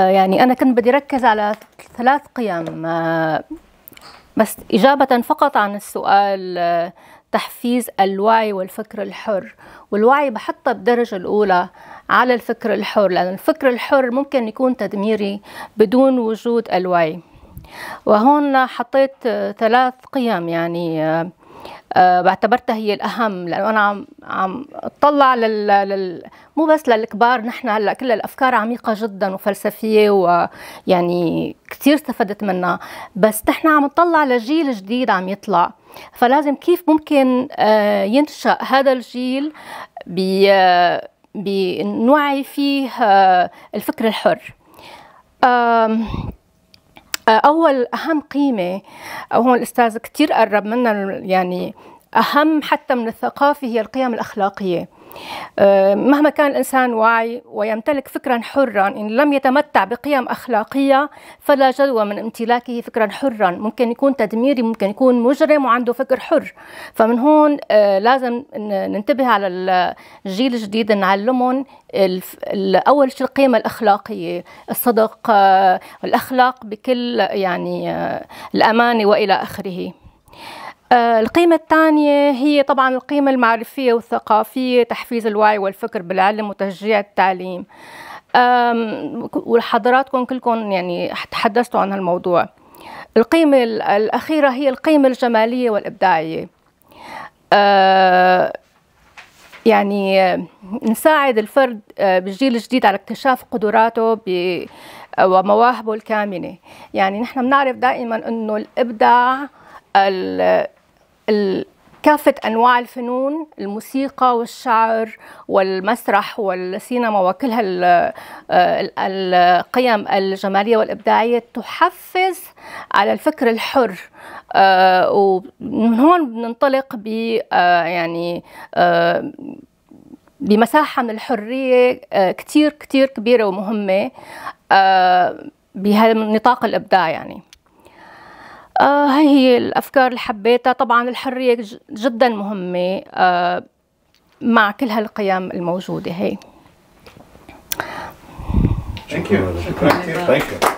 يعني أنا كنت بدي ركز على ثلاث قيم آه، بس إجابة فقط عن السؤال آه، تحفيز الوعي والفكر الحر والوعي بحطه بالدرجة الأولى على الفكر الحر لأن الفكر الحر ممكن يكون تدميري بدون وجود الوعي وهون حطيت آه، ثلاث قيم يعني آه، بعتبرتها هي الاهم لانه انا عم عم اطلع لل, لل مو بس للكبار نحن هلا كل الافكار عميقه جدا وفلسفيه ويعني كثير استفدت منها بس نحن عم نطلع لجيل جديد عم يطلع فلازم كيف ممكن آه، ينشا هذا الجيل آه، بنوعي فيه الفكر الحر اول اهم قيمه هون الاستاذ كثير قرب منا يعني أهم حتى من الثقافة هي القيم الأخلاقية أه، مهما كان الإنسان واعي ويمتلك فكرا حرا إن لم يتمتع بقيم أخلاقية فلا جدوى من امتلاكه فكرا حرا ممكن يكون تدميري ممكن يكون مجرم وعنده فكر حر فمن هون أه، لازم ننتبه على الجيل الجديد نعلمهم أول شيء القيمة الأخلاقية الصدق أه، الأخلاق بكل يعني الأمانة وإلى آخره آه، القيمة الثانية هي طبعا القيمة المعرفية والثقافية تحفيز الوعي والفكر بالعلم وتشجيع التعليم وحضراتكم كلكم يعني تحدثتوا عن هالموضوع القيمة الأخيرة هي القيمة الجمالية والإبداعية آه، يعني نساعد الفرد آه، بالجيل الجديد على اكتشاف قدراته ومواهبه الكامنة يعني نحن بنعرف دائما أنه الإبداع كافة أنواع الفنون الموسيقى والشعر والمسرح والسينما وكل آه، القيم الجمالية والإبداعية تحفز على الفكر الحر آه، ومن هون بننطلق ب آه، يعني بمساحة من الحرية كتير كتير كبيرة ومهمة بهذا النطاق الإبداع يعني آه هي, الافكار اللي حبيتها طبعا الحريه جدا مهمه آه مع كل هالقيم الموجوده هي Thank you. Thank you. Thank you.